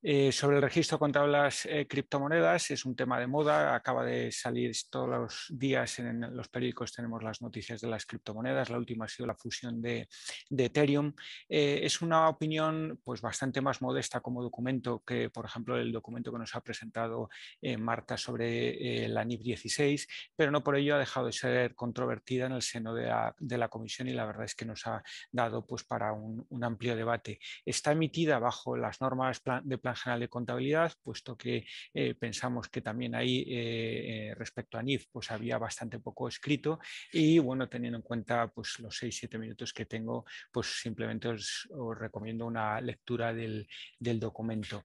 Eh, sobre el registro contra las eh, criptomonedas, es un tema de moda, acaba de salir todos los días en, los periódicos, tenemos las noticias de las criptomonedas, la última ha sido la fusión de, de Ethereum. Eh, es una opinión pues, bastante más modesta como documento que, por ejemplo, el documento que nos ha presentado Marta sobre la NIP 16, pero no por ello ha dejado de ser controvertida en el seno de la, comisión y la verdad es que nos ha dado pues, para un amplio debate. Está emitida bajo las normas de plan general de contabilidad, puesto que eh, pensamos que también ahí eh, eh, respecto a NIF pues había bastante poco escrito y bueno, teniendo en cuenta pues los 6-7 minutos que tengo, pues simplemente os, recomiendo una lectura del, documento.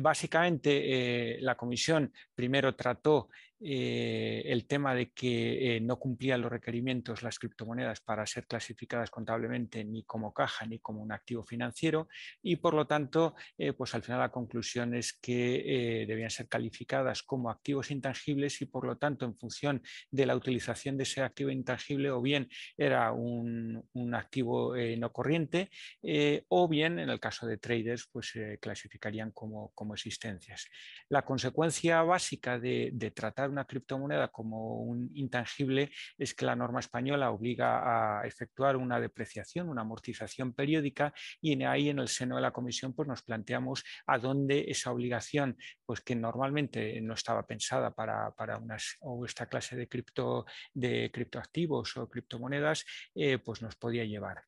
básicamente la comisión primero trató eh, el tema de que eh, no cumplían los requerimientos las criptomonedas para ser clasificadas contablemente ni como caja ni como un activo financiero y por lo tanto eh, pues al final la conclusión es que debían ser calificadas como activos intangibles y por lo tanto en función de la utilización de ese activo intangible o bien era un, un activo no corriente o bien en el caso de traders pues clasificarían como, como existencias. La consecuencia básica de tratar una criptomoneda como un intangible es que la norma española obliga a efectuar una depreciación, una amortización periódica y ahí en el seno de la comisión pues nos planteamos a dónde esa obligación pues que normalmente no estaba pensada para, esta clase de, cripto, de criptoactivos o criptomonedas eh, pues nos podía llevar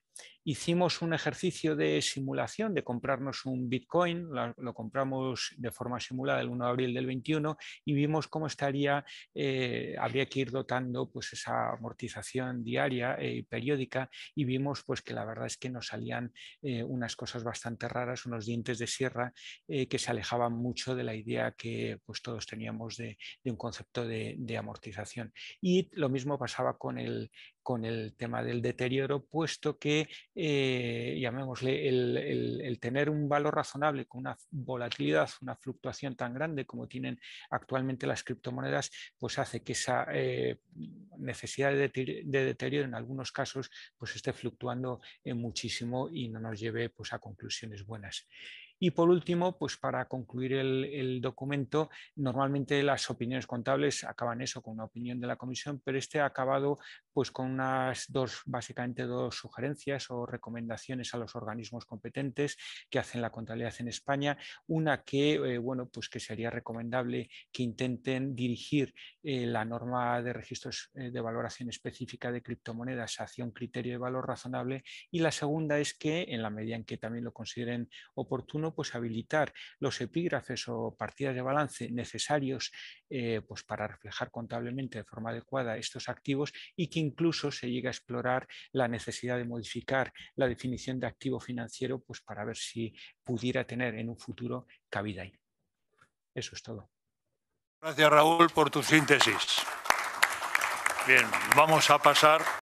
hicimos un ejercicio de simulación de comprarnos un Bitcoin, lo, compramos de forma simulada el 1 de abril del 21 y vimos cómo estaría, eh, habría que ir dotando pues esa amortización diaria eh, y periódica y vimos pues que la verdad es que nos salían eh, unas cosas bastante raras, unos dientes de sierra que se alejaban mucho de la idea que pues todos teníamos de, un concepto de, amortización. Y lo mismo pasaba con el, con el tema del deterioro, puesto que eh, llamémosle, el, tener un valor razonable con una volatilidad, una fluctuación tan grande como tienen actualmente las criptomonedas, pues hace que esa eh, necesidad de, deterioro en algunos casos pues esté fluctuando eh, muchísimo y no nos lleve pues, a conclusiones buenas. Y por último, pues para concluir el, el, documento, normalmente las opiniones contables acaban eso con una opinión de la comisión, pero este ha acabado pues con unas dos, básicamente dos sugerencias o recomendaciones a los organismos competentes que hacen la contabilidad en España. Una que, eh, bueno, pues que sería recomendable que intenten dirigir eh, la norma de registros eh, de valoración específica de criptomonedas hacia un criterio de valor razonable. Y la segunda es que, en la medida en que también lo consideren oportuno, pues habilitar los epígrafes o partidas de balance necesarios pues para reflejar contablemente de forma adecuada estos activos y que incluso se llega a explorar la necesidad de modificar la definición de activo financiero pues para ver si pudiera tener en un futuro cabida ahí. Eso es todo. Gracias Raúl por tu síntesis. Bien, vamos a pasar